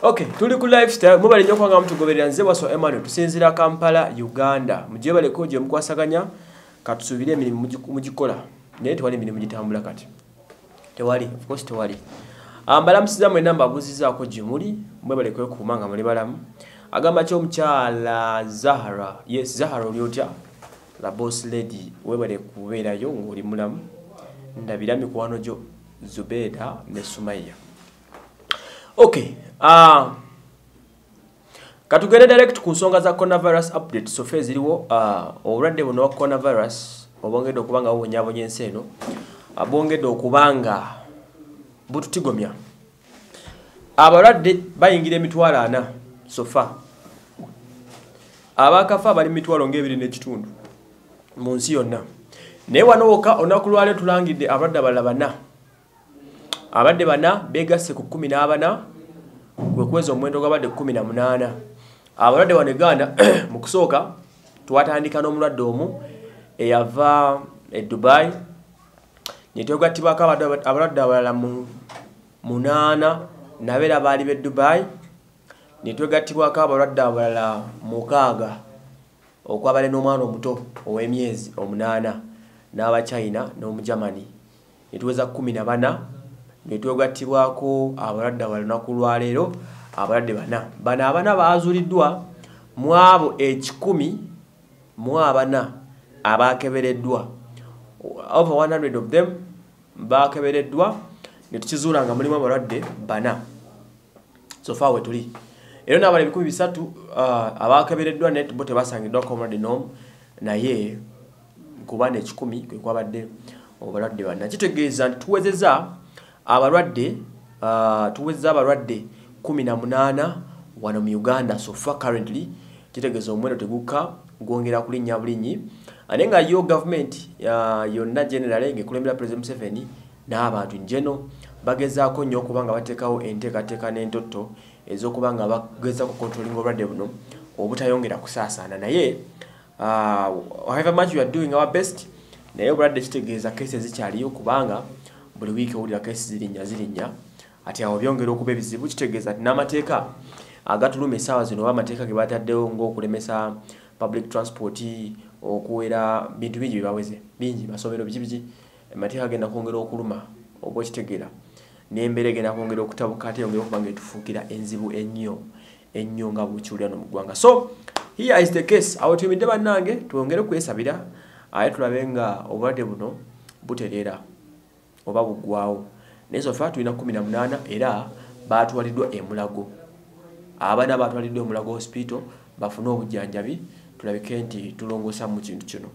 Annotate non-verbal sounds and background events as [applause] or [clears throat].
Okay, tuli ku lifestyle mubale nyoko nga mtugoberera nze waso Emmanuel tusinzira Kampala Uganda. Mujye bale ko je mukwasaganya katusubire mirimu mugikola. Naye twali mirimu gitambula kati. Tewali, of course tewali. Ambala ah, msiza mwe namba buziza ko jimuli mwe bale ko kumanga mwe balamu. Agamba cho mchala Zahara. Yes, Zahara uliotia la boss lady we bale kubera yo ngoli mulamu. Ndabira mikwano jo Zubeda ne Sumaya. okay uh, ah, katugere direct ku nsonga za coronavirus update sofa eziriwo ah, obulwadde uh, buno wa coronavirus obongedde okubanga bubonyabonya ensi eno abongedde ah, okubanga bututigomya abalwadde bayingira emitwalo ana sofa abakafa abali mumitwalo ngaebiri n'ekitundu mu nsi yonna naye wano woka olunaku lwaleo tulangidde abalwadde abalala bana abadde bana beegasse ku kumi n'abana gwe kuweza omuwendo gw'abadde ku kumi na munaana abalwadde wano eganda [clears throat] mu kusooka twatandika n'omulwadde omu eyava e dubayi netwegattibwako abalwadde abalala munaana nabeera baali b'e dubayi netwegattibwako abalwadde abalala mukaaga okwabale n'omwana omuto ow'emyezi omunaana n'abachina n'omujamani netuweza kumi na bana netwegattibwako abalwadde balina ku lwaleero abalwadde bana bano abana baazuliddwa muabo ekikumi mu abana abakebereddwa over 100 of them bakebereddwa netukizuula nga mulimu abalwadde bana sofa we tuli era naabala ebikumi bisatu uh, abakebereddwa netbo tebasangiddwako omulwadde nomu naye kubana ekikumi kwekwabadde obalwadde bana kitegeeza nti tuwezeza abalwadde uh, tuweza abalwadde 18 wano mu uganda sofa currently kitegeeza omuwendo teguka gwongera kulinnya bulinnyi uh, naye nga yo gavumenti uh, yonna generale ngekulembera president museven n'abantu njeno bagezaako nnyo okuba nga bateekawo enteekateeka n'entotto ez'okuba nga bageza ku kontrolinga obulwadde buno obutayongera kusaasaana naye however much you are doing our best naye obulwadde kitegeeza kesi ezikyaliyo kubanga buli wiiki owulira kaisi zirinnya zirinnya ati awo byongera okuba ebizibu kitegeeza ti n'amateeka agatuluma essaawa zino oba amateeka ge bataddewo ngaokulemesa public transport okuwera bintu bingi byebaweze bingi masomero bigibigi amateeka agenda kwongera okuluma oba okitegeera nembeera egenda kwongera okutabuka ate yongera okuba nga etufuukira enzibu ennyo ennyo nga bukiwulira no mu ggwanga so here is the case awo tuyumidde bannange twongere kwesabira aye tulabe nga obulwadde buno butereera oba buggwaawo naye zofaa tulina 18 era baatwaliddwa emulago abaana baatwaliddwa emulago hospital bafune obujjanjabi tulabike nti tulongoosa mu kintu kino